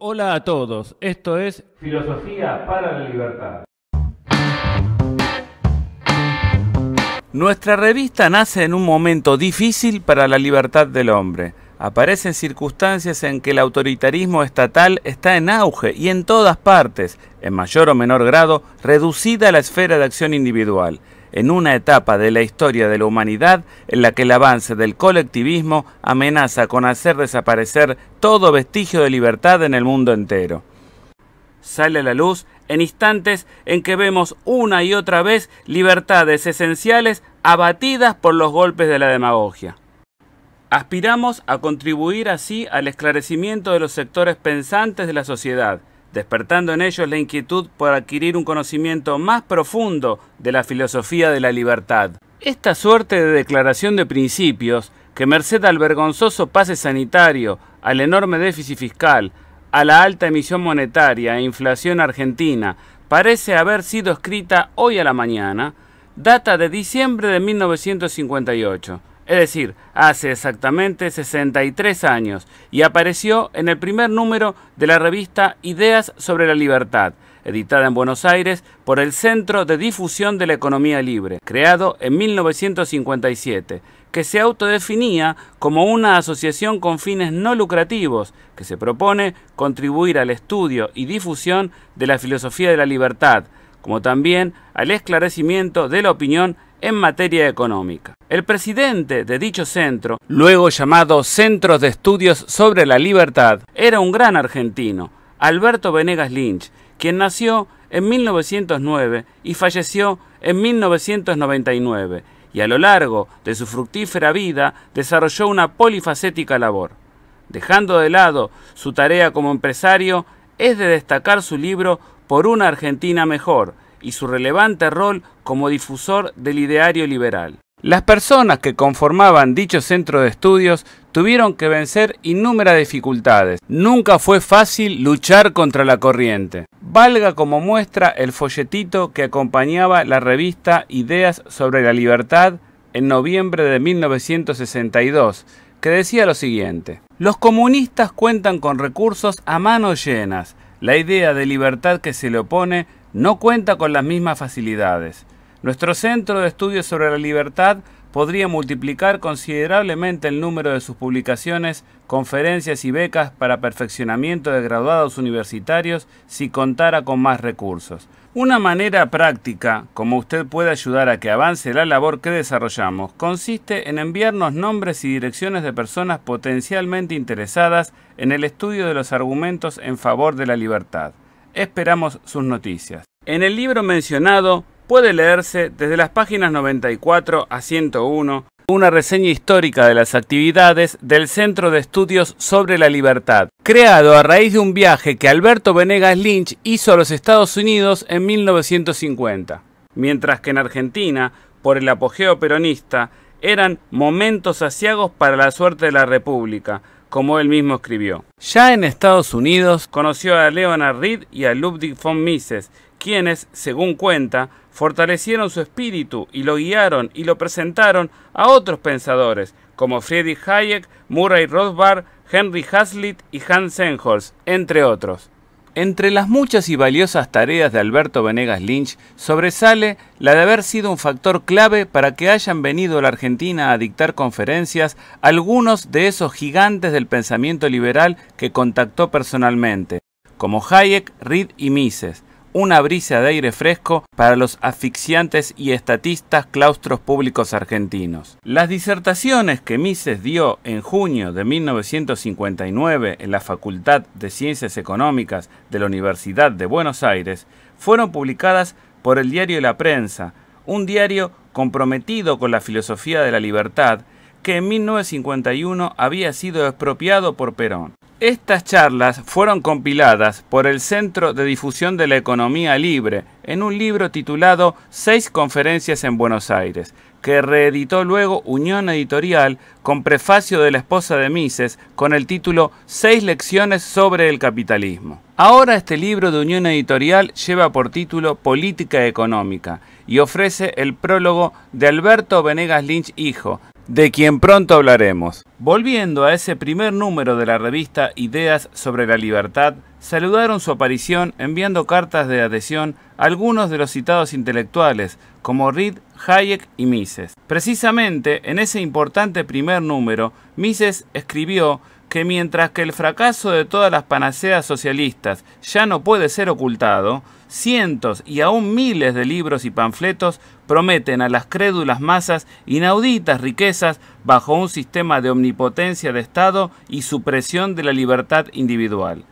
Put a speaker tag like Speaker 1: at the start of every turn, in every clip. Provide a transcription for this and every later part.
Speaker 1: Hola a todos, esto es Filosofía para la Libertad. Nuestra revista nace en un momento difícil para la libertad del hombre. Aparecen circunstancias en que el autoritarismo estatal está en auge y en todas partes, en mayor o menor grado, reducida la esfera de acción individual en una etapa de la historia de la humanidad en la que el avance del colectivismo amenaza con hacer desaparecer todo vestigio de libertad en el mundo entero. Sale a la luz en instantes en que vemos una y otra vez libertades esenciales abatidas por los golpes de la demagogia. Aspiramos a contribuir así al esclarecimiento de los sectores pensantes de la sociedad, despertando en ellos la inquietud por adquirir un conocimiento más profundo de la filosofía de la libertad. Esta suerte de declaración de principios, que merced al vergonzoso pase sanitario, al enorme déficit fiscal, a la alta emisión monetaria e inflación argentina, parece haber sido escrita hoy a la mañana, data de diciembre de 1958 es decir, hace exactamente 63 años, y apareció en el primer número de la revista Ideas sobre la Libertad, editada en Buenos Aires por el Centro de Difusión de la Economía Libre, creado en 1957, que se autodefinía como una asociación con fines no lucrativos, que se propone contribuir al estudio y difusión de la filosofía de la libertad, como también al esclarecimiento de la opinión en materia económica. El presidente de dicho centro, luego llamado Centro de Estudios sobre la Libertad, era un gran argentino, Alberto Venegas Lynch, quien nació en 1909 y falleció en 1999, y a lo largo de su fructífera vida desarrolló una polifacética labor. Dejando de lado su tarea como empresario, es de destacar su libro Por una Argentina Mejor, y su relevante rol como difusor del ideario liberal. Las personas que conformaban dicho centro de estudios tuvieron que vencer innumerables dificultades. Nunca fue fácil luchar contra la corriente. Valga como muestra el folletito que acompañaba la revista Ideas sobre la Libertad en noviembre de 1962, que decía lo siguiente. Los comunistas cuentan con recursos a manos llenas. La idea de libertad que se le opone no cuenta con las mismas facilidades. Nuestro Centro de Estudios sobre la Libertad podría multiplicar considerablemente el número de sus publicaciones, conferencias y becas para perfeccionamiento de graduados universitarios si contara con más recursos. Una manera práctica, como usted puede ayudar a que avance la labor que desarrollamos, consiste en enviarnos nombres y direcciones de personas potencialmente interesadas en el estudio de los argumentos en favor de la libertad. Esperamos sus noticias. En el libro mencionado puede leerse desde las páginas 94 a 101 una reseña histórica de las actividades del Centro de Estudios sobre la Libertad, creado a raíz de un viaje que Alberto Venegas Lynch hizo a los Estados Unidos en 1950. Mientras que en Argentina, por el apogeo peronista, eran momentos aciagos para la suerte de la República, como él mismo escribió. Ya en Estados Unidos conoció a Leonard Reed y a Ludwig von Mises, quienes, según cuenta, fortalecieron su espíritu y lo guiaron y lo presentaron a otros pensadores, como Friedrich Hayek, Murray Rothbard, Henry Hazlitt y Hans Senholz, entre otros. Entre las muchas y valiosas tareas de Alberto Venegas Lynch sobresale la de haber sido un factor clave para que hayan venido a la Argentina a dictar conferencias algunos de esos gigantes del pensamiento liberal que contactó personalmente, como Hayek, Reed y Mises, una brisa de aire fresco para los asfixiantes y estatistas claustros públicos argentinos. Las disertaciones que Mises dio en junio de 1959 en la Facultad de Ciencias Económicas de la Universidad de Buenos Aires fueron publicadas por el diario La Prensa, un diario comprometido con la filosofía de la libertad que en 1951 había sido expropiado por Perón. Estas charlas fueron compiladas por el Centro de Difusión de la Economía Libre en un libro titulado Seis conferencias en Buenos Aires, que reeditó luego Unión Editorial con prefacio de la esposa de Mises con el título Seis lecciones sobre el capitalismo. Ahora este libro de Unión Editorial lleva por título Política Económica y ofrece el prólogo de Alberto Venegas Lynch Hijo, de quien pronto hablaremos. Volviendo a ese primer número de la revista Ideas sobre la Libertad, saludaron su aparición enviando cartas de adhesión a algunos de los citados intelectuales, como Reed, Hayek y Mises. Precisamente en ese importante primer número, Mises escribió que mientras que el fracaso de todas las panaceas socialistas ya no puede ser ocultado, cientos y aún miles de libros y panfletos prometen a las crédulas masas inauditas riquezas bajo un sistema de omnipotencia de Estado y supresión de la libertad individual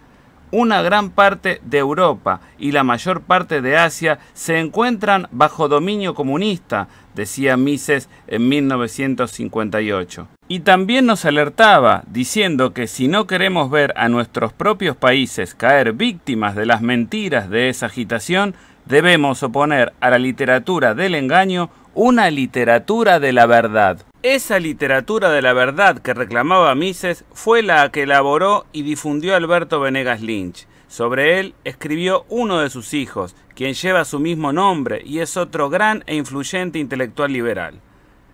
Speaker 1: una gran parte de Europa y la mayor parte de Asia se encuentran bajo dominio comunista, decía Mises en 1958. Y también nos alertaba, diciendo que si no queremos ver a nuestros propios países caer víctimas de las mentiras de esa agitación, debemos oponer a la literatura del engaño una literatura de la verdad. Esa literatura de la verdad que reclamaba Mises fue la que elaboró y difundió Alberto Venegas Lynch. Sobre él escribió uno de sus hijos, quien lleva su mismo nombre y es otro gran e influyente intelectual liberal.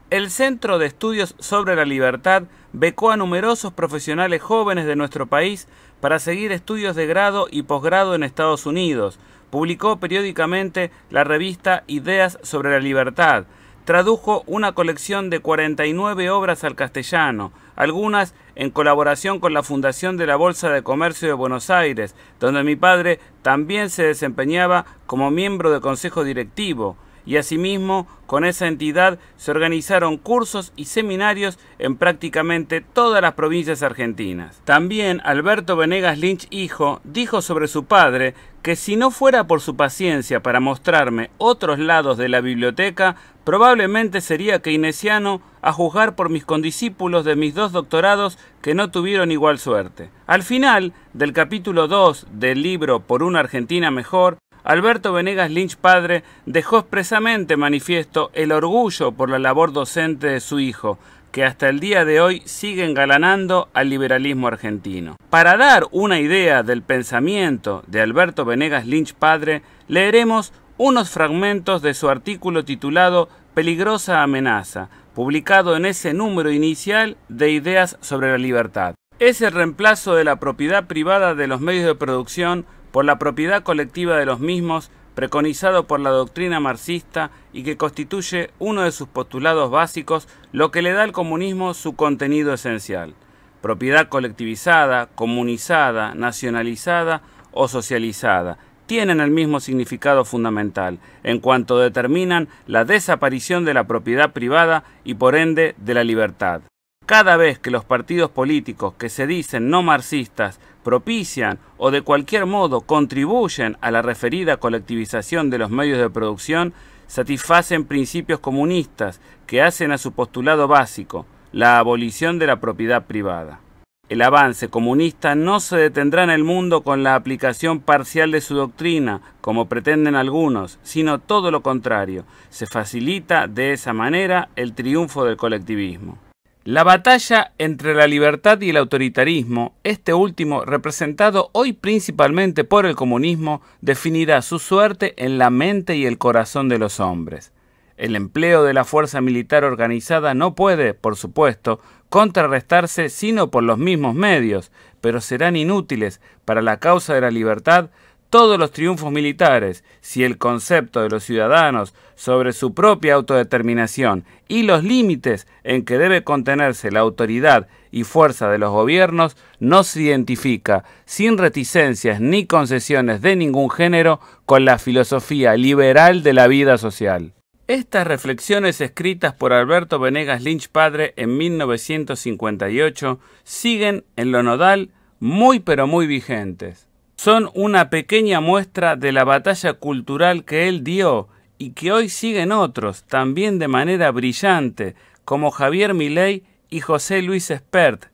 Speaker 1: El Centro de Estudios sobre la Libertad becó a numerosos profesionales jóvenes de nuestro país para seguir estudios de grado y posgrado en Estados Unidos. Publicó periódicamente la revista Ideas sobre la Libertad, tradujo una colección de 49 obras al castellano, algunas en colaboración con la Fundación de la Bolsa de Comercio de Buenos Aires, donde mi padre también se desempeñaba como miembro del Consejo Directivo y asimismo con esa entidad se organizaron cursos y seminarios en prácticamente todas las provincias argentinas. También Alberto Venegas Lynch hijo dijo sobre su padre que si no fuera por su paciencia para mostrarme otros lados de la biblioteca, probablemente sería keynesiano a juzgar por mis condiscípulos de mis dos doctorados que no tuvieron igual suerte. Al final del capítulo 2 del libro Por una Argentina mejor, Alberto Venegas Lynch padre dejó expresamente manifiesto el orgullo por la labor docente de su hijo, que hasta el día de hoy sigue engalanando al liberalismo argentino. Para dar una idea del pensamiento de Alberto Venegas Lynch padre, leeremos unos fragmentos de su artículo titulado Peligrosa amenaza, publicado en ese número inicial de Ideas sobre la Libertad. Es el reemplazo de la propiedad privada de los medios de producción por la propiedad colectiva de los mismos preconizado por la doctrina marxista y que constituye uno de sus postulados básicos, lo que le da al comunismo su contenido esencial. Propiedad colectivizada, comunizada, nacionalizada o socializada tienen el mismo significado fundamental, en cuanto determinan la desaparición de la propiedad privada y por ende de la libertad. Cada vez que los partidos políticos que se dicen no marxistas propician o de cualquier modo contribuyen a la referida colectivización de los medios de producción, satisfacen principios comunistas que hacen a su postulado básico, la abolición de la propiedad privada. El avance comunista no se detendrá en el mundo con la aplicación parcial de su doctrina, como pretenden algunos, sino todo lo contrario, se facilita de esa manera el triunfo del colectivismo. La batalla entre la libertad y el autoritarismo, este último representado hoy principalmente por el comunismo, definirá su suerte en la mente y el corazón de los hombres. El empleo de la fuerza militar organizada no puede, por supuesto, contrarrestarse sino por los mismos medios, pero serán inútiles para la causa de la libertad todos los triunfos militares si el concepto de los ciudadanos sobre su propia autodeterminación y los límites en que debe contenerse la autoridad y fuerza de los gobiernos no se identifica, sin reticencias ni concesiones de ningún género, con la filosofía liberal de la vida social. Estas reflexiones escritas por Alberto Venegas Lynch padre en 1958 siguen en lo nodal muy pero muy vigentes son una pequeña muestra de la batalla cultural que él dio y que hoy siguen otros, también de manera brillante, como Javier Milei y José Luis Espert.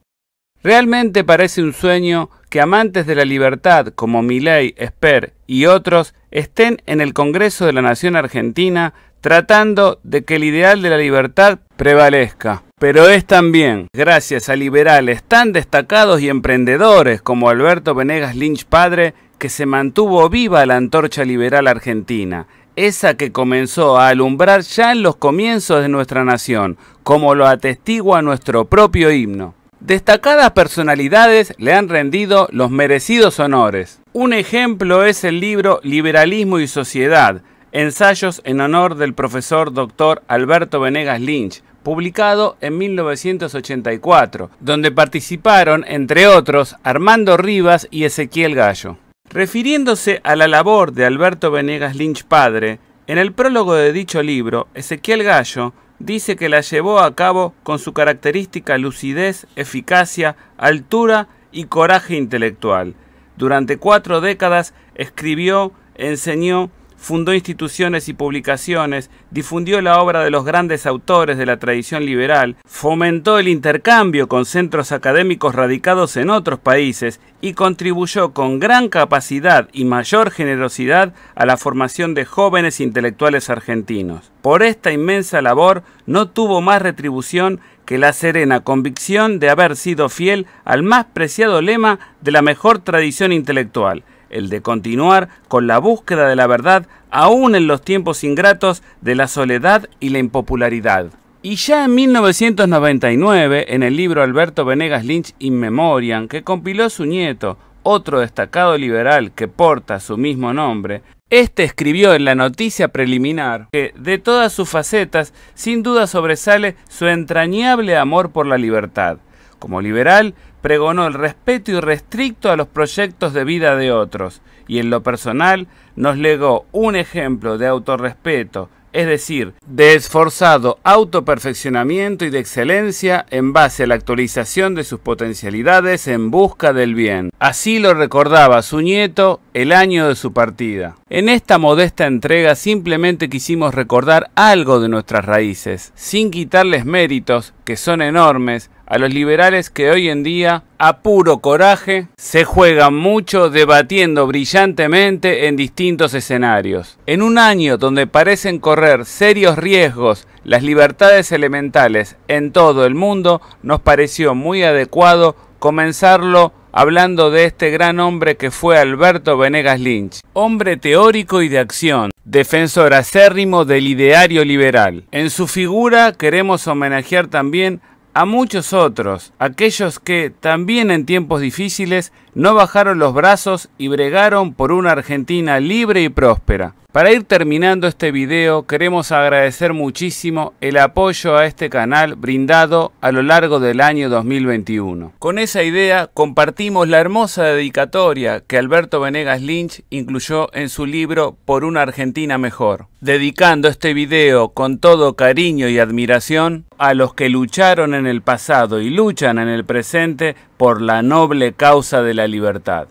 Speaker 1: Realmente parece un sueño que amantes de la libertad como Milei, Espert y otros estén en el Congreso de la Nación Argentina tratando de que el ideal de la libertad prevalezca pero es también gracias a liberales tan destacados y emprendedores como Alberto Venegas Lynch padre que se mantuvo viva la antorcha liberal argentina, esa que comenzó a alumbrar ya en los comienzos de nuestra nación, como lo atestigua nuestro propio himno. Destacadas personalidades le han rendido los merecidos honores. Un ejemplo es el libro Liberalismo y Sociedad, ensayos en honor del profesor doctor Alberto Venegas Lynch, publicado en 1984, donde participaron, entre otros, Armando Rivas y Ezequiel Gallo. Refiriéndose a la labor de Alberto Venegas Lynch padre, en el prólogo de dicho libro, Ezequiel Gallo dice que la llevó a cabo con su característica lucidez, eficacia, altura y coraje intelectual. Durante cuatro décadas escribió, enseñó fundó instituciones y publicaciones, difundió la obra de los grandes autores de la tradición liberal, fomentó el intercambio con centros académicos radicados en otros países y contribuyó con gran capacidad y mayor generosidad a la formación de jóvenes intelectuales argentinos. Por esta inmensa labor no tuvo más retribución que la serena convicción de haber sido fiel al más preciado lema de la mejor tradición intelectual, el de continuar con la búsqueda de la verdad aún en los tiempos ingratos de la soledad y la impopularidad. Y ya en 1999, en el libro Alberto Venegas Lynch In Memoriam, que compiló su nieto, otro destacado liberal que porta su mismo nombre, este escribió en la noticia preliminar que, de todas sus facetas, sin duda sobresale su entrañable amor por la libertad. Como liberal, pregonó el respeto irrestricto a los proyectos de vida de otros y en lo personal nos legó un ejemplo de autorrespeto, es decir, de esforzado autoperfeccionamiento y de excelencia en base a la actualización de sus potencialidades en busca del bien. Así lo recordaba su nieto el año de su partida. En esta modesta entrega simplemente quisimos recordar algo de nuestras raíces, sin quitarles méritos, que son enormes, a los liberales que hoy en día, a puro coraje, se juegan mucho debatiendo brillantemente en distintos escenarios. En un año donde parecen correr serios riesgos las libertades elementales en todo el mundo, nos pareció muy adecuado comenzarlo hablando de este gran hombre que fue Alberto Venegas Lynch, hombre teórico y de acción, defensor acérrimo del ideario liberal. En su figura queremos homenajear también a muchos otros, aquellos que también en tiempos difíciles no bajaron los brazos y bregaron por una Argentina libre y próspera. Para ir terminando este video, queremos agradecer muchísimo el apoyo a este canal brindado a lo largo del año 2021. Con esa idea, compartimos la hermosa dedicatoria que Alberto Venegas Lynch incluyó en su libro Por una Argentina Mejor, dedicando este video con todo cariño y admiración a los que lucharon en el pasado y luchan en el presente por la noble causa de la libertad.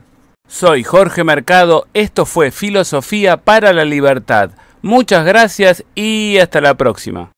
Speaker 1: Soy Jorge Mercado, esto fue Filosofía para la Libertad. Muchas gracias y hasta la próxima.